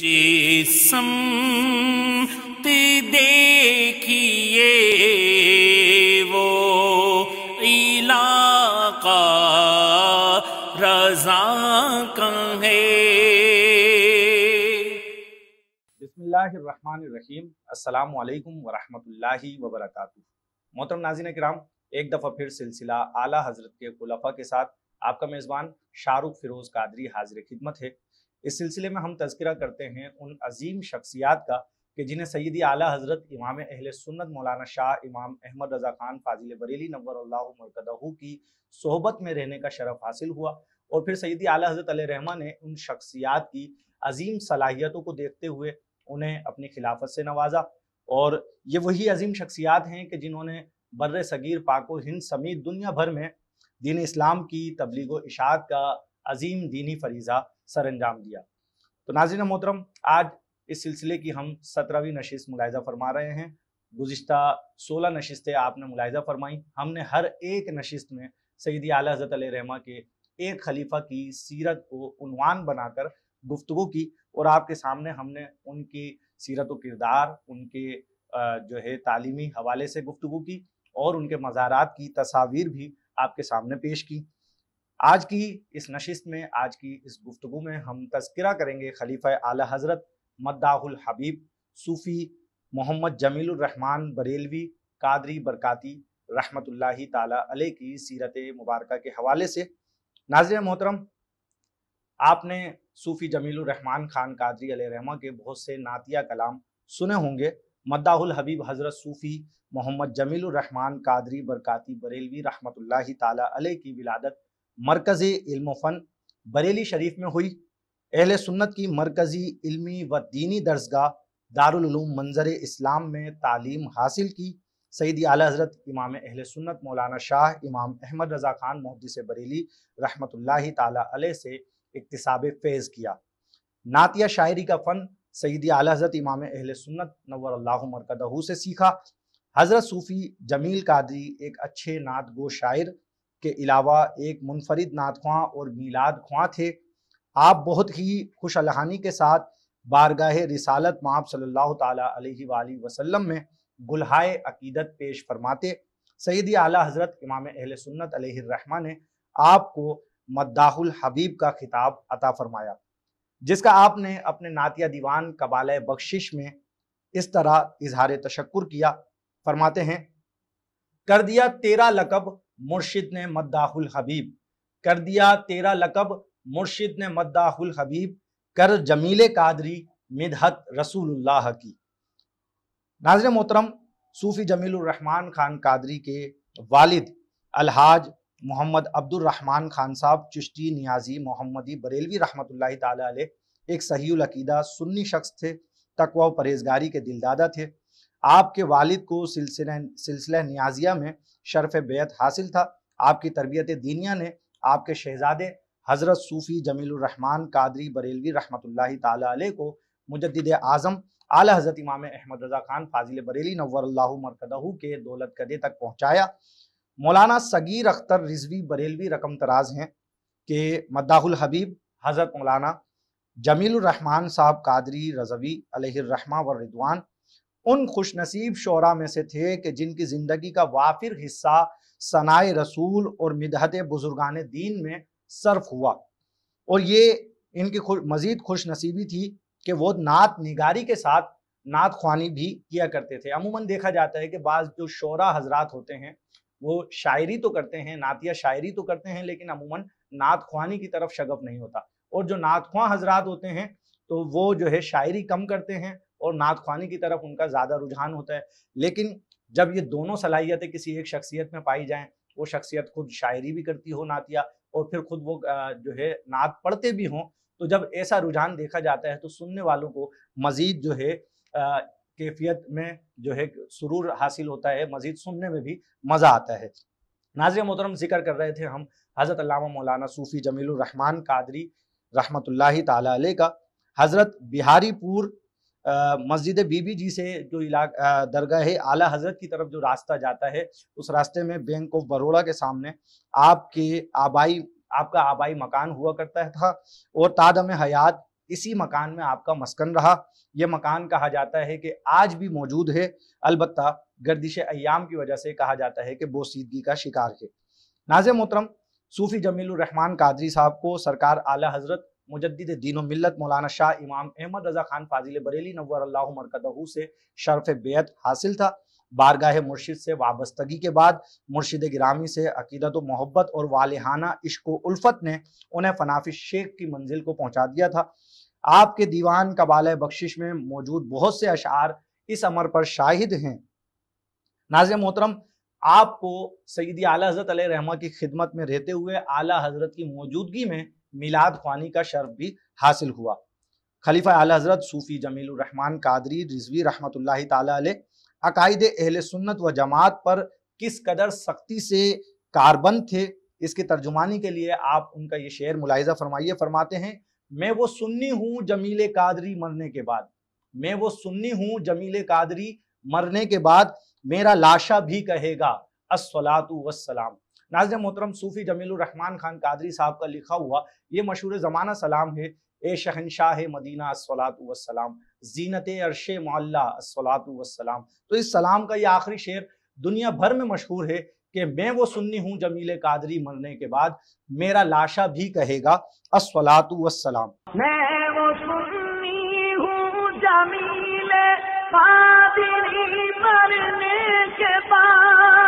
जिसम देखिए वो इलाका रजा है बिस्मिल्लाहिर्रहमानिर्रहीम अस्सलाम वालेकुम वरहमतुल्लाहि वबरकातुहू मोहतरम नाजिन कराम एक दफ़ा फिर सिलसिला आला हजरत के खुलफा के साथ आपका मेज़बान शाहरुख फिरोज़ कादरी हाजिर खिदमत है इस सिलसिले में हम तस्करा करते हैं उन अजीम शख्सियात का कि जिन्हें सैदी आला हज़रत इमाम अहले सुन्नत मौलाना शाह इमाम अहमद रज़ा खान फाजिल बरेली नवर नवरकदहू की सोहबत में रहने का शरफ हासिल हुआ और फिर सैदी आला हज़रत रहमा ने उन शख्सियात की अजीम सलाहियतों को देखते हुए उन्हें अपनी खिलाफत से नवाजा और ये वही अजीम शख्सियात हैं कि जिन्होंने बर सगीर पाको हिंद समेत दुनिया भर में दीन इस्लाम की तबलीग इशात का अजीम दीनी फरीज़ा सर अंजाम दिया तो नाजिन मोहतरम आज इस सिलसिले की हम सत्रहवीं नशिस्त मुलायजा फरमा रहे हैं गुज्त सोलह नशस्तें आपने मुलायजा फरमाई हमने हर एक नशस्त में सईदी आला हजरत रहमा के एक खलीफा की सीरत को उनवान बनाकर गुफ्तु की और आपके सामने हमने उनकी सीरत किरदार उनके जो है तालीमी हवाले से गुफ्तु की और उनके मज़ारात की तस्वीर भी आपके सामने पेश की आज की इस नशिस्त में आज की इस गुफ्तु में हम तस्करा करेंगे खलीफा आला हज़रत मद्दाहुल हबीब सूफ़ी मोहम्मद जमीलरहमान बरेलवी कादरी बरकती रहमत ताली की सीरत मुबारक के हवाले से नाजर मोहतरम आपने सूफ़ी जमीलरहमान खान कादरी रहमा के बहुत से नातिया कलाम सुने होंगे मद्दाहुल हबीब हज़रत सूफ़ी मोहम्मद जमीलरहमान कादरी बरकती बरेलवी रहमत ताली की विलादत मरकज़ी इल्म फ़न बरेली शरीफ में हुई अहल सुन्नत की मरकज़ी इल्मी व दीनी दर्जगा दारूम मंजर इस्लाम में तालीम हासिल की सईदी आला हज़रत इमाम अहल सुन्नत मौलाना शाह इमाम अहमद रज़ा खान मुहदस बरेली रहमत ला से इकतसाब फैज़ किया नातिया शायरी का फ़न सईदी आला हज़रत इमाम अहल सुन्नत नवर मरकदहू से सीखा हज़रत सूफ़ी जमील कादरी एक अच्छे नात गो शायर के अलावा एक मुनफरद नात ख्वां और मीलाद ख्वां थे आप बहुत ही खुश अलहानी के साथ बारगाह रिसालत माप सल्लल्लाहु अलैहि वसल्लम में गुल्हाए अकीदत पेश फरमाते सैदी आला हज़रत इमाम अहल सुन्नत रहमा ने आपको मद्दाहुल हबीब का खिताब अता फरमाया जिसका आपने अपने नातिया दीवान कबाल बख्शिश में इस तरह इजहार तशक्र किया फरमाते हैं कर दिया तेरा लकब मुर्शिद ने मद्दाहुल हबीब कर दिया तेरा लकब मुर्शिद ने मद्दाहुल हबीब कर जमीले कादरी मिदहत रसूलुल्लाह की नाजर मोहतरम सूफ़ी जमीलरहमान खान कादरी के वालिद अलहाज मोहम्मद अब्दुलरहमान खान साहब चिश्ती नियाजी मोहम्मदी बरेलवी रहमत ताली एक सहीदा सुन्नी शख्स थे तकवा परहेजगारी के दिलदादा थे आपके वालिद को सिलसिला सिलसिला नियाजिया में शरफ बेत हासिल था आपकी तरबियत दीनिया ने आपके शहजादे हज़रत सूफ़ी जमीलरहमान कादरी बरेलवी रहमत ताली को मुजद आज़म आला हज़रत इमाम अहमद रज़ा खान फाजिल बरेली नवर मरकदहू के दौलत कदे तक पहुँचाया मौलाना सगीर अख्तर रिजवी बरेलवी रकम तराज हैं कि मद्दाहुल हबीब हज़रत मौलाना जमीलरहमान साहब कादरी रजवी अलहरमा व रिदवान उन खुशनसीब शोरा में से थे कि जिनकी ज़िंदगी का वाफिर हिस्सा सनाए रसूल और मिदहत बुजुर्गान दीन में सर्फ हुआ और ये इनकी खुश मज़ीद खुश नसीबी थी कि वो नात निगारी के साथ नात ख्वानी भी किया करते थे अमूमन देखा जाता है कि बाज़ जो शोरा हजरात होते हैं वो शायरी तो करते हैं नातिया शायरी तो करते हैं लेकिन अमूमन नात ख्वानी की तरफ शगफ नहीं होता और जो नात ख्वां हजरात होते हैं तो वो जो है शायरी कम करते हैं और नादख्वानी की तरफ उनका ज़्यादा रुझान होता है लेकिन जब ये दोनों सलाहियतें किसी एक शख्सियत में पाई जाएं वो शख्सियत खुद शायरी भी करती हो नातिया और फिर खुद वो जो है नात पढ़ते भी हों तो जब ऐसा रुझान देखा जाता है तो सुनने वालों को मज़ीद जो है कैफियत में जो है सुरूर हासिल होता है मज़ीद सुनने में भी मज़ा आता है नाजर मोहतरम जिक्र कर रहे थे हम हज़रत अल्लामा मौलाना सूफ़ी जमील रहमान कादरी रहमत ला का हज़रत बिहारीपुर मस्जिद बीबी जी से जो इलाका दरगाह है आला हजरत की तरफ जो रास्ता जाता है उस रास्ते में बैंक ऑफ बड़ोड़ा के सामने आपके आबाई आपका आबाई मकान हुआ करता था और तादम हयात इसी मकान में आपका मस्कन रहा यह मकान कहा जाता है कि आज भी मौजूद है अलबत् गर्दिश अयाम की वजह से कहा जाता है कि बोसीदगी का शिकार है नाज मोहतरम सूफ़ी जमील रहमान कादरी साहब को सरकार आला हजरत मुजद दीन मिलत मौलाना शाह इमाम अहमद रजा खान फाजिल बरेली नवर अल्लाह मरकदहू से शर्फ बेत हासिल था बारगाह मुर्शिद से वाबस्तगी के बाद मुर्शिद गिरामी से अकीदत तो मोहब्बत और वालहाना इश्को उल्फत ने उन्हें फनाफि शेख की मंजिल को पहुंचा दिया था आपके दीवान कबाल बख्शिश में मौजूद बहुत से अशार इस अमर पर शाहिद हैं नाज मोहतरम आपको सईदी आला हजरत रहमा की खिदमत में रहते हुए आला हजरत की मौजूदगी में मिलाद ख्वानी का शर्फ भी हासिल हुआ खलीफा आल हजरत सूफ़ी जमीलरहमान कादरी रिजवी रहमत अकायद अहल सुन्नत व जमात पर किस कदर सख्ती से कारबंद थे इसके तर्जुमानी के लिए आप उनका ये शेर मुलायजा फरमाइए फरमाते हैं मैं वो सुन्नी हूँ जमील कादरी मरने के बाद मैं वो सुन्नी हूँ जमील कादरी मरने के बाद मेरा लाशा भी कहेगा असलातु वसलाम नाज मोहतरम सूफी जमील रहमान खान कादरी साहब का लिखा हुआ ये मशहूर ज़माना सलाम है ए शहनशाह मदीना असलात वसलाम जीनत अरश मोल्ला वसलाम तो इस सलाम का ये आखिरी शेर दुनिया भर में मशहूर है कि मैं वो सुन्नी हूँ जमील कादरी मरने के बाद मेरा लाशा भी कहेगा असलात वसलाम जमील मरने के बाद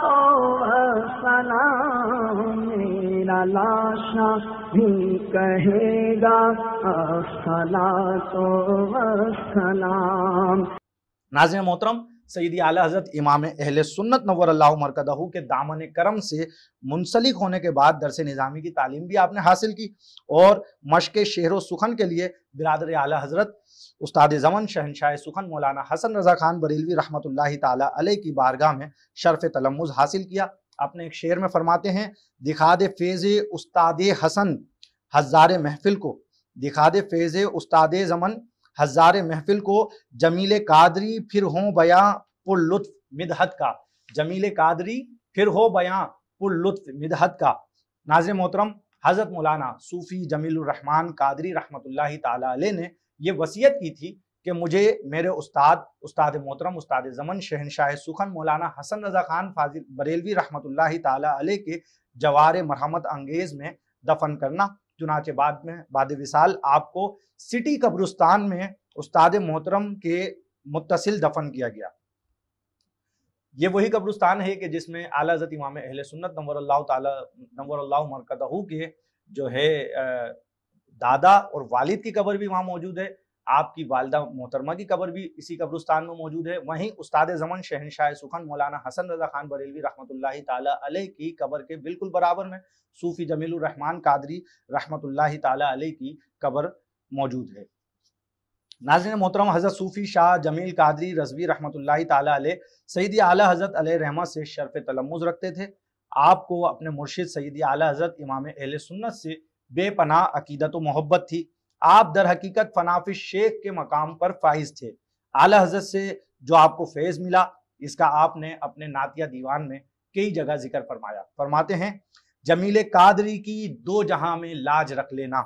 तो सलाम मेरा लाशा भी कहेगा असला तो सलाम नाजिन मोहतरम सईदी आला हजरत इमाम अहल सुन्नत नवर अल्लाह के दामन करम से मुंसलिक होने के बाद दरस निज़ामी की तालीम भी आपने हासिल की और मशक़ शहर सुखन के लिए बिरदर आला हजरत उस्ताद ज़मन शहनशाह सुखन मौलाना हसन रज़ा खान बरेलवी रहमत ताली की बारगाह में शरफ तलमुज हासिल किया अपने एक शेर में फरमाते हैं दिखा दे फेज़ उस्ताद हसन हज़ार महफिल को दिखा दे फेज़ उस्ताद ज़मन हज़ार महफिल को जमील कादरी फिर हों बयां पुरलुत्फ मिदहत का जमील कादरी फिर हो बयां पुरलुत्फ मिदहत का नाजिर मोहतरम हज़रत मौलाना सूफ़ी जमीलरहमान कादरी रहमत ताली ने यह वसीयत की थी कि मुझे मेरे उस्ताद उस्ताद मोहतरम उस्ताद ज़मन शहनशाह सुखन मौलाना हसन रज़ा खान फाजिल बरेलवी रहमत ताली के जवार मरहमत अंगेज़ में दफन करना चुनाचे बाद में बाद विशाल आपको सिटी कब्रिस्तान में उस्ताद मोहतरम के मुतसिल दफन किया गया ये वही कब्रिस्तान है कि जिसमें आला हजरत इमाम अहले सुन्नत नंबर अल्लाह ताला नंबर अल्लाह मरकदहू के जो है दादा और वालिद की कब्र भी वहां मौजूद है आपकी वालदा मोहतरमा की कबर भी इसी कब्रस्तान में मौजूद है वहीं उस्ताद जमन शहनशाह सुखन मौलाना हसन रजा खान बरेलवी रहमत तला की कबर के बिल्कुल बराबर में सूफी जमीलरहमान कादरी रहमत तला की कबर मौजूद है नाजिन मोहतरम हज़रत सूफ़ी शाह जमील कादरी रजवी रहमत ताली सईदी आला हज़रत अल रहमत से शरफ तलमुज रखते थे आपको अपने मुर्शिद सईदी आला हज़रत इमाम अहल सुन्नत से बेपनाह अकीदत मोहब्बत थी आप दर हकीकत फनाफिस शेख के मकाम पर फाइज थे आला हजरत से जो आपको फैज मिला इसका आपने अपने नातिया दीवान में कई जगह जिक्र फरमाया फरमाते हैं जमीले कादरी की दो जहां में लाज रख लेना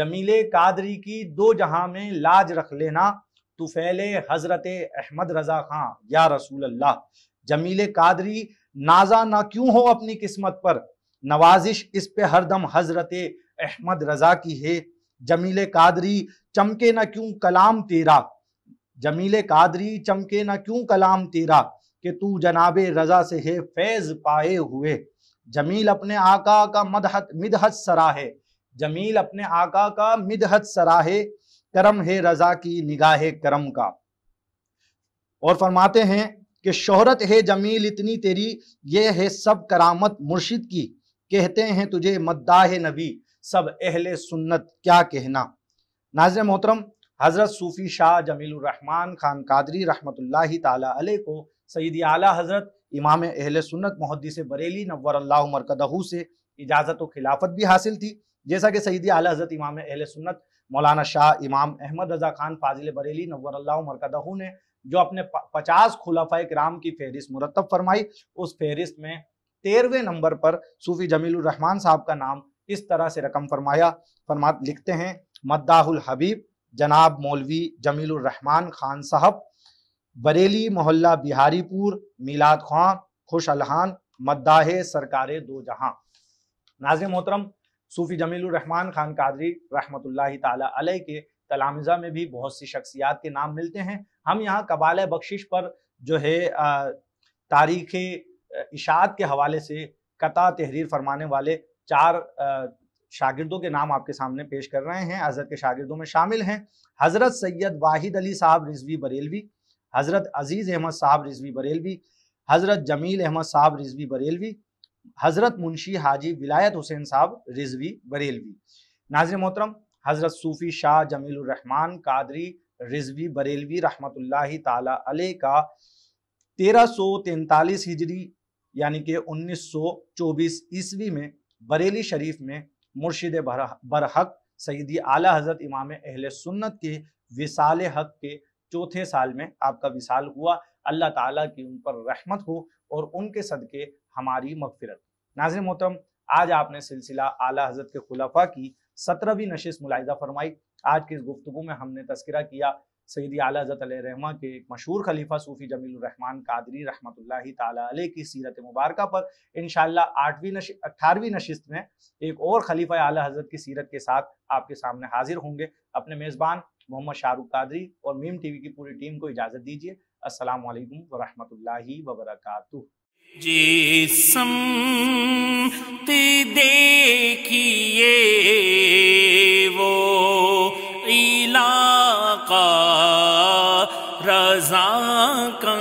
जमीले कादरी की दो जहां में लाज रख लेना फैले हजरत अहमद रजा खां या रसूल अल्लाह जमीले कादरी नाजा ना क्यों हो अपनी किस्मत पर नवाजिश इस पे हरदम हजरत अहमद रजा की है जमील कादरी चमके ना क्यों कलाम तेरा जमील कादरी चमके ना क्यों कलाम तेरा कि तू जनाब रजा से है फैज पाए हुए जमील अपने आका का मदहत मिदहत सरा है जमील अपने आका का मिदहत सरा है करम है रजा की निगाह करम का और फरमाते हैं कि शोहरत है जमील इतनी तेरी ये है सब करामत मुर्शिद की कहते हैं तुझे मद्दाह नबी सब अहले सुन्नत क्या कहना नाजर मोहतरम हज़रत सूफ़ी शाह जमीलरहमान खान कादरी रहमतुल्लाहि ताला को सईदी आला हज़रत इमाम अहले सुन्नत मुहदस बरेली नवर मरकदहू से इजाज़त व खिलाफत भी हासिल थी जैसा कि सईदी आला हज़रत इमाम अहल सुन्नत मौलाना शाह इमाम अहमद रज़ा खान फाजिल बरेली नवर मरकदहू ने जो अपने पचास खुलाफा कराम की फहरिस्त मुरतब फरमाई उस फहरिस्त में तेरहवें नंबर पर सूफ़ी जमील रहमान साहब का नाम इस तरह से रकम फरमाया फरमा लिखते हैं मद्दाहुल हबीब जनाब मौलवी जमील रहमान खान साहब बरेली मोहल्ला बिहारीपुर मिलाद खां खुश अलहान मद्दाहे सरकार दो जहां नाज मोहतरम सूफी जमील रहमान खान कादरी रहमत तलाई के तलामजा में भी बहुत सी शख्सियात के नाम मिलते हैं हम यहाँ कबाल बख्शिश पर जो है तारीख इशात के हवाले से कता तहरीर फरमाने वाले चार शागिर्दों के नाम आपके सामने पेश कर रहे हैं हजरत के शागिर्दों में शामिल हैं हजरत सैयद वाहिद अली साहब रिजवी बरेलवी हजरत अजीज़ अहमद साहब रिजवी बरेलवी हजरत जमील अहमद साहब रिजवी बरेलवी हजरत मुंशी हाजी विलायत हुसैन साहब रिजवी बरेलवी नाजर मोहतरम हजरत सूफ़ी शाह जमीलरहमान कादरी रिजवी बरेलवी रहमत ला अले का तेरह सौ तैंतालीस हिजरी यानी कि 1924 ईस्वी में बरेली शरीफ में मुर्शिद बरहक सईदी आला हजरत इमाम अहल सुन्नत के विसाल हक के चौथे साल में आपका विसाल हुआ अल्लाह ताला की उन पर रहमत हो और उनके सदके हमारी मगफिरत नाजिर मोहतरम आज आपने सिलसिला आला हजरत के खुलाफा की सत्रहवीं नशिस मुलायदा फरमाई आज की इस गुफ्तु में हमने तस्करा किया सैदी आला हजरत रहमा के एक मशहूर खलीफा सूफ़ी रहमान कादरी रहमत की सीरत मुबारक पर इन आठवीं नश अट्ठारहवीं नशिस्त में एक और खलीफा आला हज़रत की सीरत के साथ आपके सामने हाजिर होंगे अपने मेज़बान मोहम्मद शाहरुख कादरी और मीम टीवी की पूरी टीम को इजाज़त दीजिए असल वालेकुम वरहमतुल्लाहि देखिए वो का